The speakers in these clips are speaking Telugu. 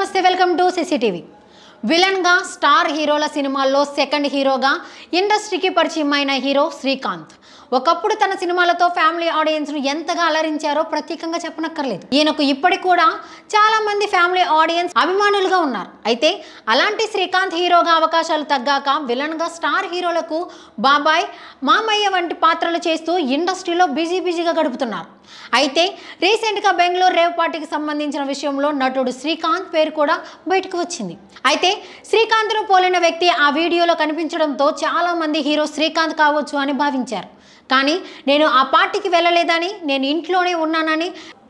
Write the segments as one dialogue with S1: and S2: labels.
S1: నమస్తే వెల్కమ్ టు సిసిటీవీ విలన్గా స్టార్ హీరోల సినిమాల్లో సెకండ్ హీరోగా ఇండస్ట్రీకి పరిచయం అయిన హీరో శ్రీకాంత్ ఒకప్పుడు తన సినిమాలతో ఫ్యామిలీ ఆడియన్స్ను ఎంతగా అలరించారో ప్రత్యేకంగా చెప్పనక్కర్లేదు ఈయనకు ఇప్పటికి కూడా చాలా మంది ఫ్యామిలీ ఆడియన్స్ అభిమానులుగా ఉన్నారు అయితే అలాంటి శ్రీకాంత్ హీరోగా అవకాశాలు తగ్గాక విలన్గా స్టార్ హీరోలకు బాబాయ్ మామయ్య వంటి పాత్రలు చేస్తూ ఇండస్ట్రీలో బిజీ బిజీగా గడుపుతున్నారు అయితే రీసెంట్గా బెంగళూరు రేవ్ పార్టీకి సంబంధించిన విషయంలో నటుడు శ్రీకాంత్ పేరు కూడా బయటకు వచ్చింది అయితే ను పోలిన వ్యక్తి ఆ వీడియోలో కనిపించడంతో చాలామంది హీరో శ్రీకాంత్ కావచ్చు అని భావించారు కానీ నేను ఆ పార్టీకి వెళ్ళలేదని నేను ఇంట్లోనే ఉన్నానని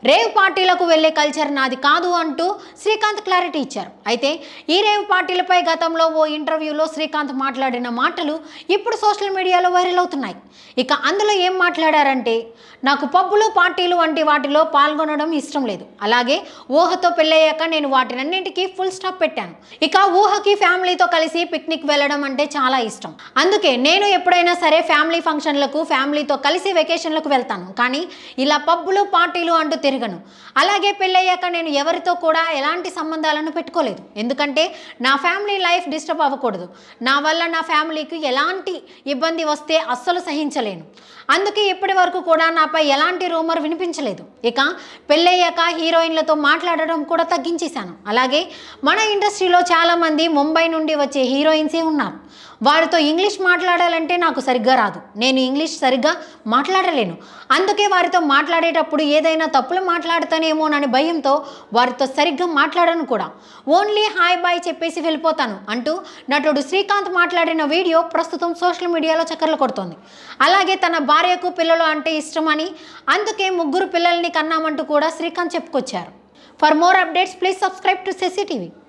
S1: రేవ్ పార్టీలకు వెళ్లే కల్చర్ నాది కాదు అంటూ శ్రీకాంత్ క్లారిటీ ఇచ్చారు అయితే ఈ రేవ్ పార్టీలపై గతంలో ఓ ఇంటర్వ్యూలో శ్రీకాంత్ మాట్లాడిన మాటలు ఇప్పుడు సోషల్ మీడియాలో వైరల్ అవుతున్నాయి ఇక అందులో ఏం మాట్లాడారంటే నాకు పబ్బులు పార్టీలు వంటి వాటిలో పాల్గొనడం ఇష్టం లేదు అలాగే ఊహతో పెళ్ళయ్యాక నేను వాటినన్నింటికీ ఫుల్ స్టాప్ పెట్టాను ఇక ఊహకి ఫ్యామిలీతో కలిసి పిక్నిక్ వెళ్ళడం అంటే చాలా ఇష్టం అందుకే నేను ఎప్పుడైనా సరే ఫ్యామిలీ ఫంక్షన్లకు ఫ్యామిలీతో కలిసి వెకేషన్లకు వెళ్తాను కానీ ఇలా పబ్బులు పార్టీలు అంటూ పెరగను అలాగే పెళ్ళయ్యాక నేను ఎవరితో కూడా ఎలాంటి సంబంధాలను పెట్టుకోలేదు ఎందుకంటే నా ఫ్యామిలీ లైఫ్ డిస్టర్బ్ అవ్వకూడదు నా వల్ల నా ఫ్యామిలీకి ఎలాంటి ఇబ్బంది వస్తే అస్సలు సహించలేను అందుకే ఇప్పటి వరకు కూడా నాపై ఎలాంటి రూమర్ వినిపించలేదు ఇక పెళ్ళయ్యాక హీరోయిన్లతో మాట్లాడడం కూడా తగ్గించేశాను అలాగే మన ఇండస్ట్రీలో చాలామంది ముంబై నుండి వచ్చే హీరోయిన్సే ఉన్నారు వారితో ఇంగ్లీష్ మాట్లాడాలంటే నాకు సరిగ్గా రాదు నేను ఇంగ్లీష్ సరిగ్గా మాట్లాడలేను అందుకే వారితో మాట్లాడేటప్పుడు ఏదైనా తప్పులు మాట్లాడతానేమోనని భయంతో వారితో సరిగ్గా మాట్లాడను కూడా ఓన్లీ హాయ్ బాయ్ చెప్పేసి వెళ్ళిపోతాను అంటూ నటుడు శ్రీకాంత్ మాట్లాడిన వీడియో ప్రస్తుతం సోషల్ మీడియాలో చక్కర్లు కొడుతోంది అలాగే తన బా భార్యకు పిల్లలు అంటే ఇష్టమని అందుకే ముగ్గురు పిల్లల్ని కన్నామంటూ కూడా శ్రీకాంత్ చెప్పుకొచ్చారు for more updates please subscribe to CCTV